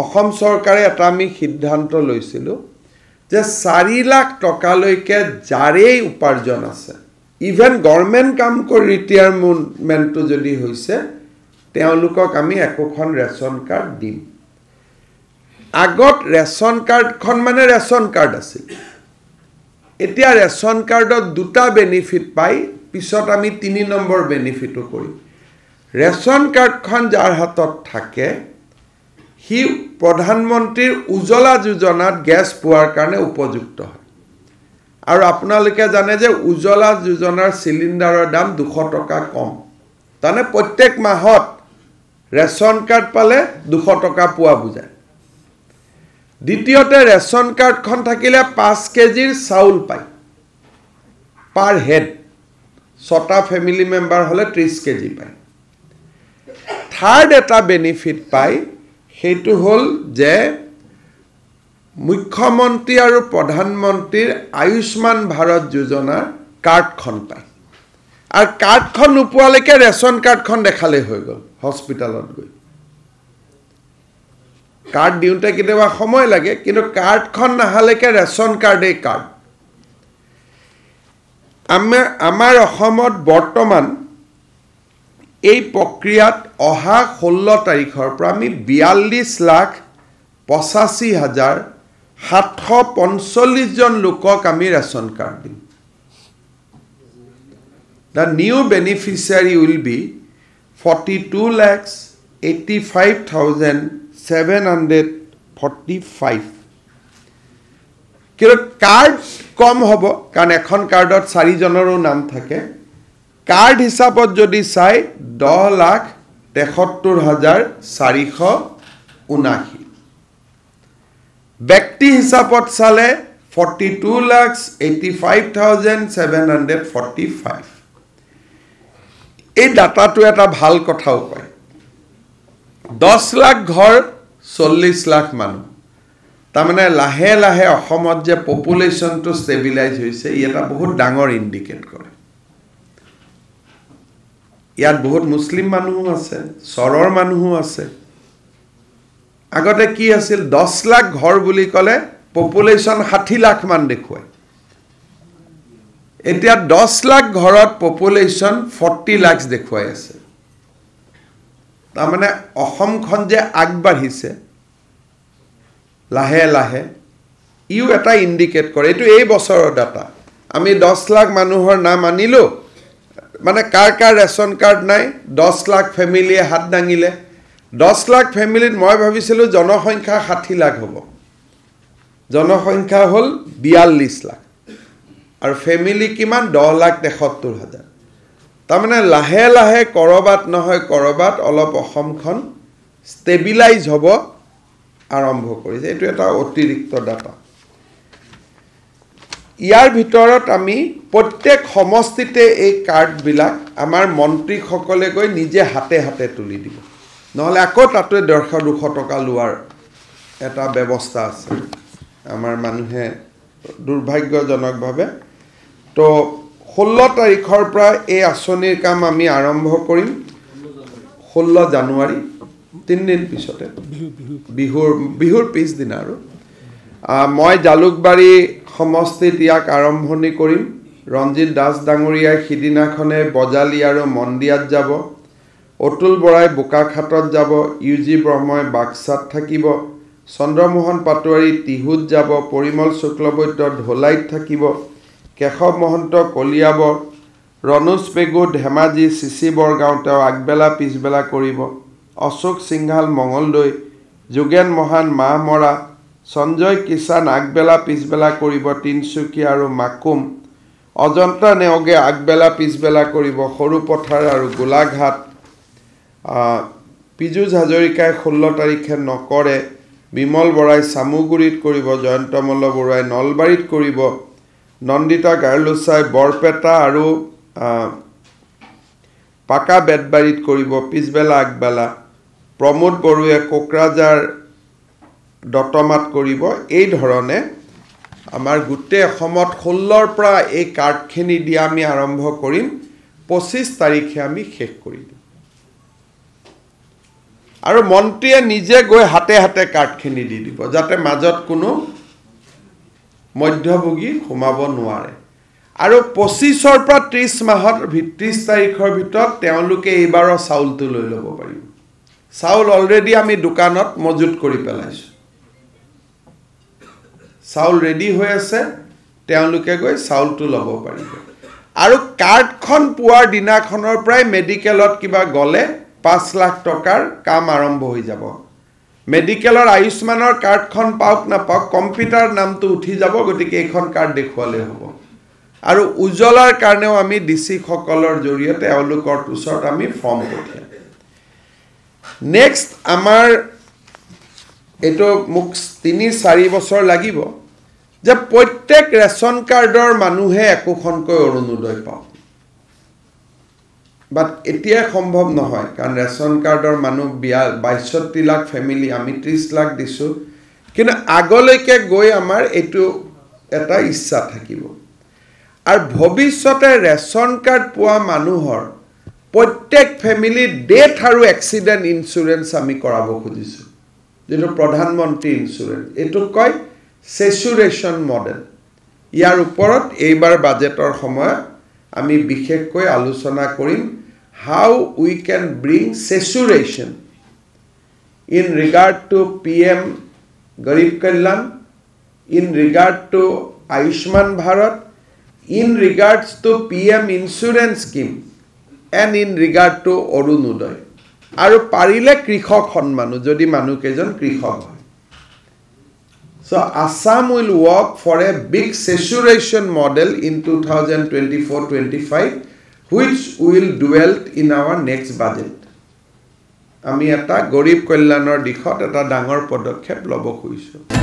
অসম চৰকাৰে এটা আমি সিদ্ধান্ত লৈছিলোঁ যে চাৰি লাখ টকালৈকে যাৰেই উপাৰ্জন আছে ইভেন গভৰ্ণমেণ্ট কাম কৰি ৰিটায়াৰমেণ্টমেণ্টটো যদি হৈছে তেওঁলোকক আমি একোখন ৰেচন কাৰ্ড দিম আগত ৰেচন কাৰ্ডখন মানে ৰেচন কাৰ্ড আছিল এতিয়া ৰেচন কাৰ্ডত দুটা বেনিফিট পাই পিছত আমি তিনি নম্বৰ বেনিফিটো কৰিম ৰেচন কাৰ্ডখন যাৰ হাতত থাকে সি প্ৰধানমন্ত্ৰীৰ উজ্বলা যোজনাত গেছ পোৱাৰ কাৰণে উপযুক্ত হয় আৰু আপোনালোকে জানে যে উজ্বলা যোজনাৰ চিলিণ্ডাৰৰ দাম দুশ টকা কম তাৰমানে প্ৰত্যেক মাহত ৰেচন কাৰ্ড পালে দুশ টকা পোৱা বুজায় দ্বিতীয়তে ৰেচন কাৰ্ডখন থাকিলে পাঁচ কেজিৰ চাউল পায় পাৰ হেড ছটা ফেমিলি মেম্বাৰ হ'লে ত্ৰিছ কেজি পায় থাৰ্ড এটা বেনিফিট পায় সেইটো হ'ল যে মুখ্যমন্ত্ৰী আৰু প্ৰধানমন্ত্ৰীৰ আয়ুষ্মান ভাৰত যোজনাৰ কাৰ্ডখন তাত আৰু কাৰ্ডখন নোপোৱালৈকে ৰেচন কাৰ্ডখন দেখালেই হৈ গ'ল হস্পিটেলত গৈ কাৰ্ড দিওঁতে কেতিয়াবা সময় লাগে কিন্তু কাৰ্ডখন নাহালৈকে ৰেচন কাৰ্ডেই কাৰ্ড আমাৰ আমাৰ অসমত বৰ্তমান এই প্ৰক্ৰিয়াত অহা ষোল্ল তাৰিখৰ পৰা আমি বিয়াল্লিছ লাখ পঁচাশী হাজাৰ সাতশ পঞ্চল্লিছজন লোকক আমি ৰেচন কাৰ্ড দিম the new beneficiary will be forty two lakhs eighty five thousand seven hundred forty five কিন্তু কাৰ্ড কম হ'ব কাৰণ এখন কাৰ্ডত চাৰিজনৰো নাম থাকে কাৰ্ড হিচাপত যদি চাই দহ লাখ তেসত্তৰ হাজাৰ চাৰিশ ঊনাশী ব্যক্তি হিচাপত চালে forty two lakh eighty five thousand seven hundred forty five এই ডাটাটো এটা ভাল কথাও কয় দহ লাখ ঘৰ চল্লিছ লাখ মানুহ তাৰমানে লাহে লাহে অসমত যে পপুলেশ্যনটো ষ্টেবিলাইজ হৈছে ই এটা বহুত ডাঙৰ ইণ্ডিকেট কৰে ইয়াত বহুত মুছলিম মানুহো আছে চৰৰ মানুহো আছে আগতে কি আছিল দহ লাখ ঘৰ বুলি ক'লে পপুলেশ্যন ষাঠি লাখ মান দেখুৱায় এতিয়া দহ লাখ ঘৰত পপুলেশ্যন ফৰ্টি লাখ দেখুৱাই আছে তাৰমানে অসমখন যে আগবাঢ়িছে লাহে লাহে ইও এটা ইণ্ডিকেট কৰে এইটো এই বছৰৰ ডাটা আমি দহ লাখ মানুহৰ নাম আনিলোঁ মানে কাৰ কাৰ ৰেচন কাৰ্ড নাই দহ লাখ ফেমিলিয়ে হাত দাঙিলে দহ লাখ ফেমিলিত মই ভাবিছিলোঁ জনসংখ্যা ষাঠি লাখ হ'ব জনসংখ্যা হ'ল বিয়াল্লিছ লাখ আৰু ফেমিলি কিমান দহ লাখ তেসত্তৰ হাজাৰ তাৰমানে লাহে লাহে ক'ৰবাত নহয় ক'ৰবাত অলপ অসমখন ষ্টেবিলাইজ হ'ব আৰম্ভ কৰিছে এইটো এটা অতিৰিক্ত ডাটা ইয়াৰ ভিতৰত আমি প্ৰত্যেক সমষ্টিতে এই কাৰ্ডবিলাক আমাৰ মন্ত্ৰীসকলে গৈ নিজে হাতে হাতে তুলি দিব নহ'লে আকৌ তাতে ডেৰশ দুশ টকা লোৱাৰ এটা ব্যৱস্থা আছে আমাৰ মানুহে দুৰ্ভাগ্যজনকভাৱে তো ষোল্ল তাৰিখৰ পৰা এই আঁচনিৰ কাম আমি আৰম্ভ কৰিম ষোল্ল জানুৱাৰী তিনিদিন পিছতে বিহুৰ বিহুৰ পিছদিনা আৰু মই জালুকবাৰী সমষ্টিত ইয়াক আৰম্ভণি কৰিম ৰঞ্জিত দাস ডাঙৰীয়াই সিদিনাখনে বজালি আৰু মন্দিয়াত যাব অতুল বৰাই বোকাখাটত যাব ইউ জি ব্ৰহ্মই বাক্সাত থাকিব চন্দ্ৰমোহন পাটোৱাৰী টিহুত যাব পৰিমল শুক্লবৈদ্য ঢোলাইত থাকিব কেশৱ মহন্ত কলিয়াব ৰণোজ পেগু ধেমাজি চিচি বৰগাঁও তেওঁ আগবেলা পিছবেলা কৰিব অশোক সিংহাল মঙলদৈ যোগেন মহান মাহ মৰা সঞ্জয় কিষাণ আগবেলা পিছবেলা কৰিব তিনিচুকীয়া আৰু মাকুম অজন্তা নেওগে আগবেলা পিছবেলা কৰিব সৰু পথাৰ আৰু গোলাঘাট পিজুজ হাজৰিকাই ষোল্ল তাৰিখে নকৰে বিমল বৰাই চামুগুৰিত কৰিব জয়ন্ত মল্ল বৰুৱাই নলবাৰীত কৰিব নন্দিতা গাৰ্লোচাই বৰপেটা আৰু পাকা বেতবাৰীত কৰিব পিছবেলা আগবেলা প্ৰমোদ বড়োৱে কোকৰাঝাৰ দত্তমাত কৰিব এই ধৰণে আমাৰ গোটেই অসমত ষোল্লৰ পৰা এই কাৰ্ডখিনি দিয়া আমি আৰম্ভ কৰিম পঁচিছ তাৰিখে আমি শেষ কৰি দিম আৰু মন্ত্ৰীয়ে নিজে গৈ হাতে হাতে কাৰ্ডখিনি দি দিব যাতে মাজত কোনো মধ্যভোগী সোমাব নোৱাৰে আৰু পঁচিছৰ পৰা ত্ৰিছ মাহত ত্ৰিছ তাৰিখৰ ভিতৰত তেওঁলোকে এইবাৰৰ চাউলটো লৈ ল'ব পাৰিব চাউল অলৰেডি আমি দোকানত মজুত কৰি পেলাইছোঁ চাউল ৰেডি হৈ আছে তেওঁলোকে গৈ চাউলটো ল'ব পাৰিব আৰু কাৰ্ডখন পোৱাৰ দিনাখনৰ পৰাই মেডিকেলত কিবা গ'লে পাঁচ লাখ টকাৰ কাম আৰম্ভ হৈ যাব মেডিকেলৰ আয়ুষ্মানৰ কাৰ্ডখন পাওক নাপাওক কম্পিউটাৰ নামটো উঠি যাব গতিকে এইখন কাৰ্ড দেখুৱালেই হ'ব আৰু উজ্বলাৰ কাৰণেও আমি ডি চিসকলৰ জৰিয়তে এওঁলোকৰ ওচৰত আমি ফৰ্ম পঠিয়াম নেক্সট আমাৰ এইটো মোক তিনি চাৰি বছৰ লাগিব যে প্ৰত্যেক ৰেচন কাৰ্ডৰ মানুহে একোখনকৈ অৰুণোদয় পাওঁ বাট এতিয়াই সম্ভৱ নহয় কাৰণ ৰেচন কাৰ্ডৰ মানুহ বিয়া বাইছত্ৰিছ লাখ ফেমিলি আমি ত্ৰিছ লাখ দিছোঁ কিন্তু আগলৈকে গৈ আমাৰ এইটো এটা ইচ্ছা থাকিব আৰু ভৱিষ্যতে ৰেচন কাৰ্ড পোৱা মানুহৰ প্ৰত্যেক ফেমিলিত ডেথ আৰু এক্সিডেণ্ট ইঞ্চুৰেঞ্চ আমি কৰাব খুজিছোঁ যিটো প্ৰধানমন্ত্ৰী ইঞ্চুৰেঞ্চ এইটো কয় চেচুৰেশ্যন মডেল ইয়াৰ ওপৰত এইবাৰ বাজেটৰ সময়ত আমি বিশেষকৈ আলোচনা কৰিম how we can bring saturation in regard to P M Garib Kalyan in regard to Ayushman Bharat in regards to P M insurance scheme and in regard to Arunodoi আৰু পাৰিলে কৃষক সন্মানো যদি মানুহকেইজন কৃষক হয় So Assam will work for a big saturation model in 2024-25 which will dwell in our next budget. আমি এটা গরিব কল্যাণৰ দিশত এটা ডাঙৰ পদক্ষেপ ল'ব খুজিছোঁ